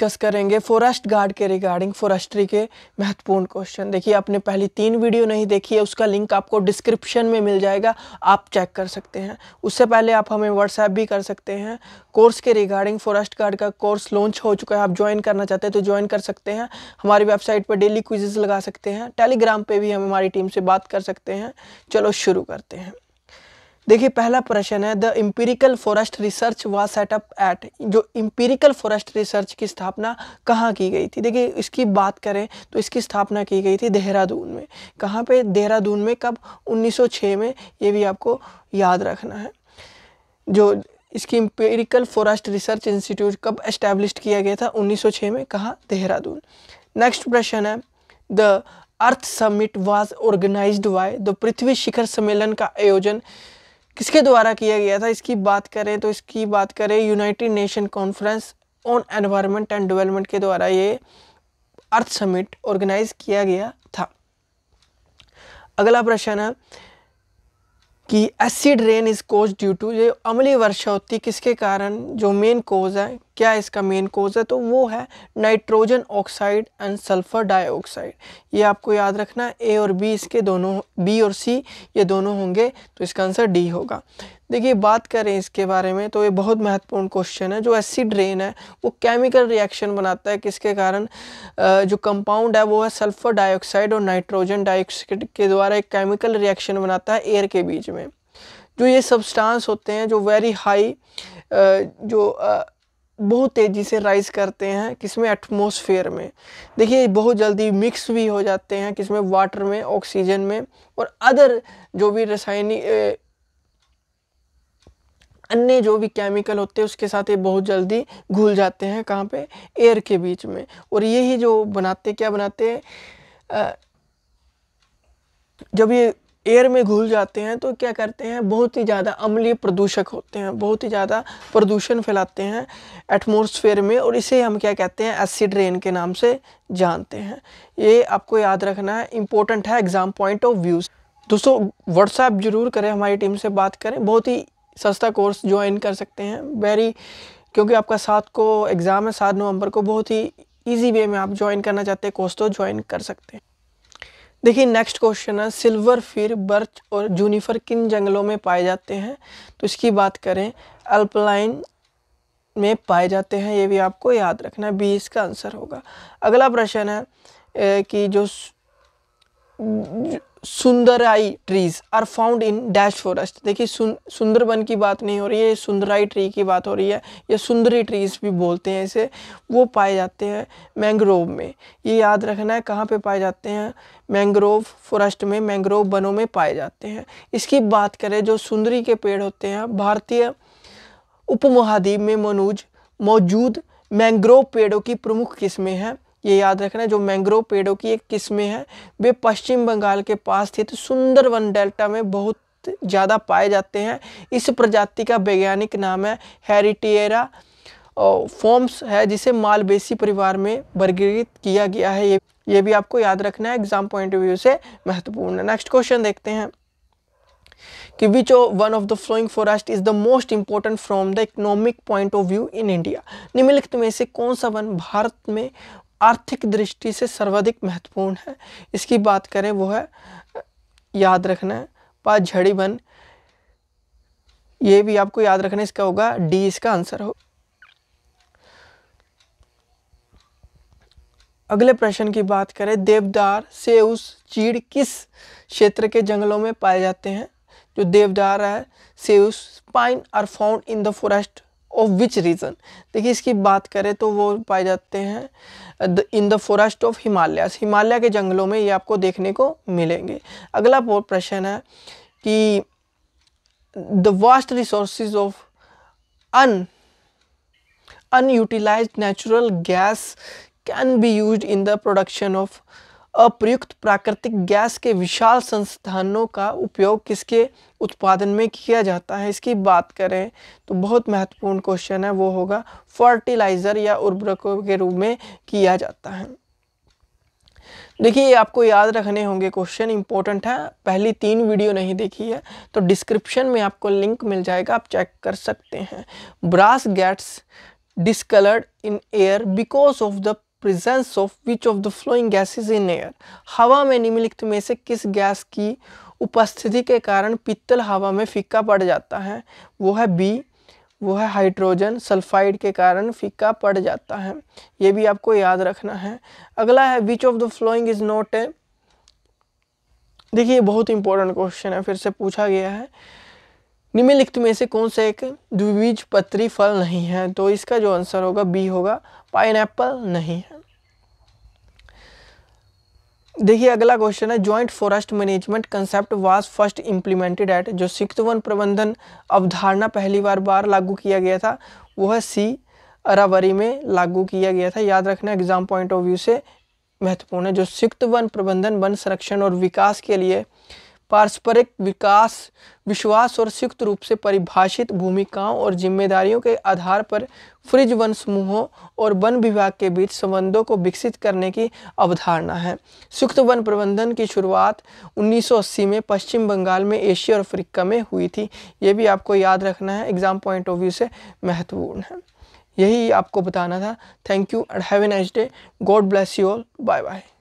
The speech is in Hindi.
डिस्कस करेंगे फॉरेस्ट गार्ड के रिगार्डिंग फॉरेस्ट्री के महत्वपूर्ण क्वेश्चन देखिए आपने पहली तीन वीडियो नहीं देखी है उसका लिंक आपको डिस्क्रिप्शन में मिल जाएगा आप चेक कर सकते हैं उससे पहले आप हमें व्हाट्सएप भी कर सकते हैं कोर्स के रिगार्डिंग फॉरेस्ट गार्ड का कोर्स लॉन्च हो चुका है आप ज्वाइन करना चाहते हैं तो ज्वाइन कर सकते हैं हमारी वेबसाइट पर डेली क्विजेज लगा सकते हैं टेलीग्राम पर भी हम हमारी टीम से बात कर सकते हैं चलो शुरू करते हैं देखिए पहला प्रश्न है the imperial forest research was setup at जो इम्पीरिकल फॉरेस्ट रिसर्च की स्थापना कहाँ की गई थी देखिए इसकी बात करें तो इसकी स्थापना की गई थी देहरादून में कहाँ पे देहरादून में कब 1906 में ये भी आपको याद रखना है जो इसकी इम्पेरिकल फॉरेस्ट रिसर्च इंस्टीट्यूट कब एस्टेब्लिश किया गया था उन्नीस में कहाँ देहरादून नेक्स्ट प्रश्न है the earth summit was organise by the पृथ्वी शिखर सम्मेलन का आयोजन किसके द्वारा किया गया था इसकी बात करें तो इसकी बात करें United Nation conference on environment and development के द्वारा ये अर्थ समिट ऑर्गेनाइज किया गया था अगला प्रश्न है कि acid rain is cause due to ये अमली वर्षा होती किसके कारण जो मेन कोज है क्या इसका मेन कोज है तो वो है nitrogen oxide and sulphur dioxide ये आपको याद रखना ए और बी इसके दोनों बी और सी ये दोनों होंगे तो इसका आंसर डी होगा देखिए बात करें इसके बारे में तो ये बहुत महत्वपूर्ण क्वेश्चन है जो एसिड रेन है वो केमिकल रिएक्शन बनाता है किसके कारण जो कंपाउंड है वो है सल्फर डाइऑक्साइड और नाइट्रोजन डाइऑक्साइड के द्वारा एक केमिकल रिएक्शन बनाता है एयर के बीच में जो ये सब्सटेंस होते हैं जो वेरी हाई जो बहुत तेज़ी से राइज़ करते हैं किसमें एटमोसफेयर में देखिए बहुत जल्दी मिक्स भी हो जाते हैं किसमें वाटर में ऑक्सीजन में और अदर जो भी रासायनिक अन्य जो भी केमिकल होते हैं उसके साथ ये बहुत जल्दी घुल जाते हैं कहाँ पे एयर के बीच में और यही जो बनाते क्या बनाते हैं जब ये एयर में घुल जाते हैं तो क्या करते हैं बहुत ही ज़्यादा अम्लीय प्रदूषक होते हैं बहुत ही ज़्यादा प्रदूषण फैलाते हैं एटमोसफेयर में और इसे हम क्या कहते हैं एसिड रेन के नाम से जानते हैं ये आपको याद रखना है इम्पोर्टेंट है एग्ज़ाम पॉइंट ऑफ व्यूज़ दोस्तों व्हाट्सएप ज़रूर करें हमारी टीम से बात करें बहुत ही सस्ता कोर्स ज्वाइन कर सकते हैं वेरी क्योंकि आपका सात को एग्ज़ाम है सात नवंबर को बहुत ही ईजी वे में आप ज्वाइन करना चाहते हैं कोर्स तो ज्वाइन कर सकते हैं देखिए नेक्स्ट क्वेश्चन है सिल्वर फिर बर्च और जूनिफर किन जंगलों में पाए जाते हैं तो इसकी बात करें अल्पलाइन में पाए जाते हैं ये भी आपको याद रखना है बी इसका आंसर होगा अगला प्रश्न है कि जो sundari trees are found in dash forest देखिए सुन सुंदरबन की बात नहीं हो रही है सुंदराई ट्री की बात हो रही है या सुंदरी ट्रीज भी बोलते हैं इसे वो पाए जाते हैं मैंग्रोव में ये याद रखना है कहाँ पे पाए जाते हैं मैंग्रोव फॉरेस्ट में मैंग्रोव बनों में पाए जाते हैं इसकी बात करें जो सुंदरी के पेड़ होते हैं भारतीय उपमहाद्वीप में मनुज मौजूद मैंग्रोव पेड़ों की प्रमुख किस्में हैं ये याद रखना जो मैंग्रोव पेड़ों की एक किस्में हैं वे पश्चिम बंगाल के पास स्थित सुंदर वन डेल्टा में बहुत ज़्यादा पाए जाते हैं इस प्रजाति का वैज्ञानिक नाम है हेरिटेरा फॉर्म्स है जिसे मालवेसी परिवार में वर्गीकृत किया गया है ये ये भी आपको याद रखना है एग्जाम पॉइंट ऑफ व्यू से महत्वपूर्ण है नेक्स्ट क्वेश्चन देखते हैं कि which one of the following forest is the most important from the economic point of view in India निम्नलिखित में से कौन सा वन भारत में आर्थिक दृष्टि से सर्वाधिक महत्वपूर्ण है इसकी बात करें वो है याद रखना पाँच झड़ी बन ये भी आपको याद रखना इसका होगा डी इसका आंसर हो अगले प्रश्न की बात करें देवदार सेउस चीड़ किस क्षेत्र के जंगलों में पाए जाते हैं जो देवदार है सेउस pine are found in the forest of which region देखिए इसकी बात करें तो वो पाए जाते हैं in the forest of Himalaya Himalaya के जंगलों में ये आपको देखने को मिलेंगे अगला प्रश्न है कि the vast resource of un unutilise natural gas can be use in the production of अप्रयुक्त प्राकृतिक गैस के विशाल संस्थानों का उपयोग किसके उत्पादन में किया जाता है इसकी बात करें तो बहुत महत्वपूर्ण क्वेश्चन है वो होगा फर्टिलाइज़र या उर्वरकों के रूप में किया जाता है देखिए ये आपको याद रखने होंगे क्वेश्चन इंपॉर्टेंट है पहली तीन वीडियो नहीं देखी है तो डिस्क्रिप्शन में आपको लिंक मिल जाएगा आप चेक कर सकते हैं brass gets discoloured in air because of the presence of which of the following gases in air हवा में निम्नलिखित में से किस गैस की उपस्थिति के कारण पित्तल हवा में फीका पड़ जाता है वो है बी वो है हाइड्रोजन सल्फाइड के कारण फीका पड़ जाता है ये भी आपको याद रखना है अगला है which of the following is not a देखिए बहुत इंपॉर्टेंट क्वेश्चन है फिर से पूछा गया है निम्नलिखित में से कौन सा एक द्विबीज पत्री फल नहीं है तो इसका जो आंसर होगा बी होगा पाइन नहीं है देखिए अगला क्वेश्चन है joint forest management concept was first implemented at जो सिक्त वन प्रबंधन अवधारणा पहली बार बार लागू किया गया था वो है सी अरावरी में लागू किया गया था याद रखना एग्जाम पॉइंट ऑफ व्यू से महत्वपूर्ण है जो सिक्त वन प्रबंधन वन संरक्षण और विकास के लिए पारस्परिक विकास विश्वास और संयुक्त रूप से परिभाषित भूमिकाओं और जिम्मेदारियों के आधार पर फ्रिज वन समूहों और वन विभाग के बीच संबंधों को विकसित करने की अवधारणा है संयुक्त वन प्रबंधन की शुरुआत 1980 में पश्चिम बंगाल में एशिया और अफ्रीका में हुई थी ये भी आपको याद रखना है एग्जाम पॉइंट ऑफ व्यू से महत्वपूर्ण है यही आपको बताना था thank you and have a nice day God bless you all bye bye